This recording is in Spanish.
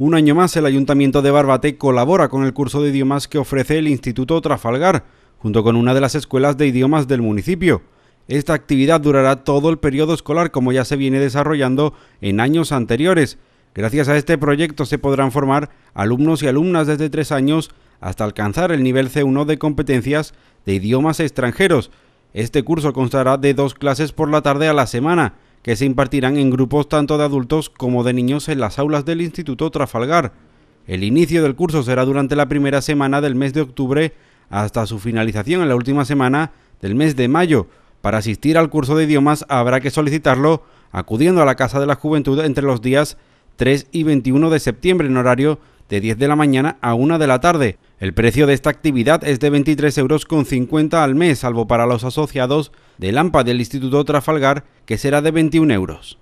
Un año más, el Ayuntamiento de Barbate colabora con el curso de idiomas que ofrece el Instituto Trafalgar, junto con una de las escuelas de idiomas del municipio. Esta actividad durará todo el periodo escolar como ya se viene desarrollando en años anteriores. Gracias a este proyecto se podrán formar alumnos y alumnas desde tres años hasta alcanzar el nivel C1 de competencias de idiomas extranjeros. Este curso constará de dos clases por la tarde a la semana, que se impartirán en grupos tanto de adultos como de niños en las aulas del Instituto Trafalgar. El inicio del curso será durante la primera semana del mes de octubre hasta su finalización en la última semana del mes de mayo. Para asistir al curso de idiomas habrá que solicitarlo acudiendo a la Casa de la Juventud entre los días 3 y 21 de septiembre en horario de 10 de la mañana a 1 de la tarde. El precio de esta actividad es de 23,50 euros al mes, salvo para los asociados de Lampa del Instituto Trafalgar, que será de 21 euros.